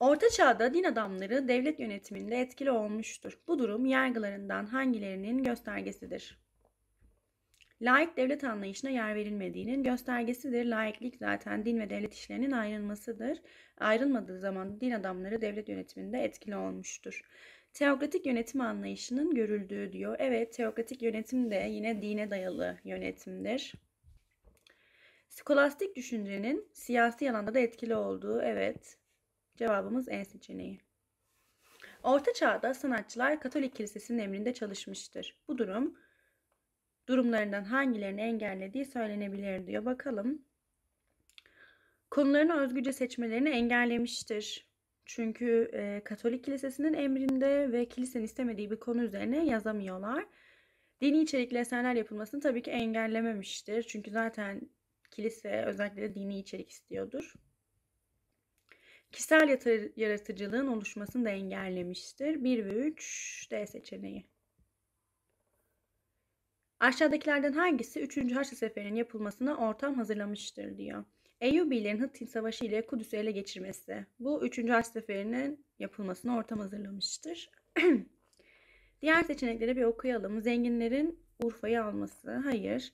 Orta çağda din adamları devlet yönetiminde etkili olmuştur. Bu durum yargılarından hangilerinin göstergesidir? Laik devlet anlayışına yer verilmediğinin göstergesidir. Laiklik zaten din ve devlet işlerinin ayrılmasıdır. Ayrılmadığı zaman din adamları devlet yönetiminde etkili olmuştur. Teokratik yönetim anlayışının görüldüğü diyor. Evet, teokratik yönetim de yine dine dayalı yönetimdir. Skolastik düşüncenin siyasi alanda da etkili olduğu, evet. Cevabımız E seçeneği. Orta Çağ'da sanatçılar Katolik Kilisesi'nin emrinde çalışmıştır. Bu durum durumlarından hangilerini engellediği söylenebilir diyor. Bakalım. Konularını özgürce seçmelerini engellemiştir. Çünkü e, Katolik Kilisesi'nin emrinde ve kilisenin istemediği bir konu üzerine yazamıyorlar. Dini içerikli eserler yapılmasını tabii ki engellememiştir. Çünkü zaten kilise özellikle dini içerik istiyordur. Kişisel yaratıcılığın oluşmasını da engellemiştir. 1 ve 3 D seçeneği. Aşağıdakilerden hangisi 3. Haçlı Seferi'nin yapılmasına ortam hazırlamıştır diyor. Eyyubilerin Hıttin Savaşı ile Kudüs'ü ele geçirmesi. Bu 3. Haçlı Seferi'nin yapılmasına ortam hazırlamıştır. Diğer seçeneklere bir okuyalım. Zenginlerin Urfa'yı alması. Hayır.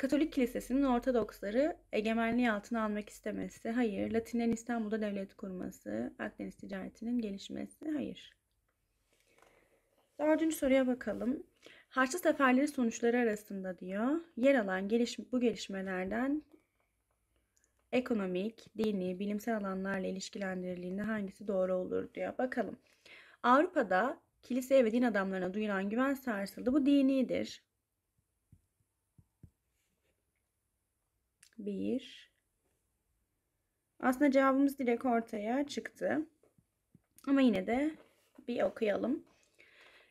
Katolik Kilisesi'nin Ortodoksları egemenliği altına almak istemesi, hayır. Latinlerin İstanbul'da devlet kurması, Akdeniz ticaretinin gelişmesi, hayır. Dördüncü soruya bakalım. Haçlı seferleri sonuçları arasında diyor, yer alan geliş bu gelişmelerden ekonomik, dini, bilimsel alanlarla ilişkilendirildiğinde hangisi doğru olur diyor. Bakalım. Avrupa'da kiliseye ve din adamlarına duyulan güven sarsıldı. Bu dinidir. 1. Aslında cevabımız direkt ortaya çıktı. Ama yine de bir okuyalım.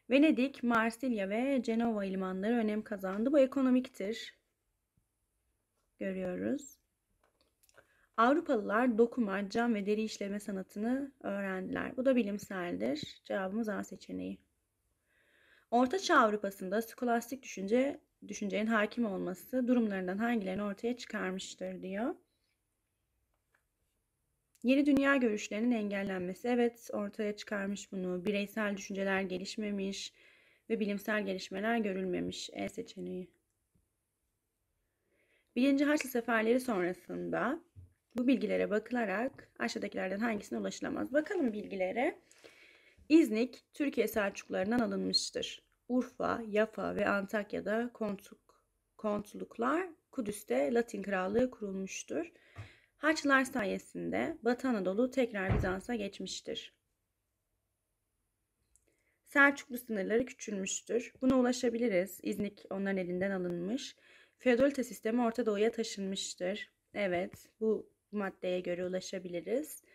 Venedik, Marsilya ve Cenova limanları önem kazandı. Bu ekonomiktir. Görüyoruz. Avrupalılar dokuma, cam ve deri işleme sanatını öğrendiler. Bu da bilimseldir. Cevabımız A seçeneği. Orta Çağ Avrupa'sında skolastik düşünce düşüncenin hakim olması durumlarından hangilerini ortaya çıkarmıştır diyor. Yeni dünya görüşlerinin engellenmesi evet ortaya çıkarmış bunu. Bireysel düşünceler gelişmemiş ve bilimsel gelişmeler görülmemiş E seçeneği. Birinci Haçlı seferleri sonrasında bu bilgilere bakılarak aşağıdakilerden hangisine ulaşılamaz? Bakalım bilgilere. İznik Türkiye Selçuklularından alınmıştır. Urfa, Yafa ve Antakya'da kontuk, kontluklar, Kudüs'te Latin Krallığı kurulmuştur. Haçlar sayesinde Batı Anadolu tekrar Bizans'a geçmiştir. Selçuklu sınırları küçülmüştür. Buna ulaşabiliriz. İznik onların elinden alınmış. Feodalite sistemi Orta Doğu'ya taşınmıştır. Evet, bu maddeye göre ulaşabiliriz.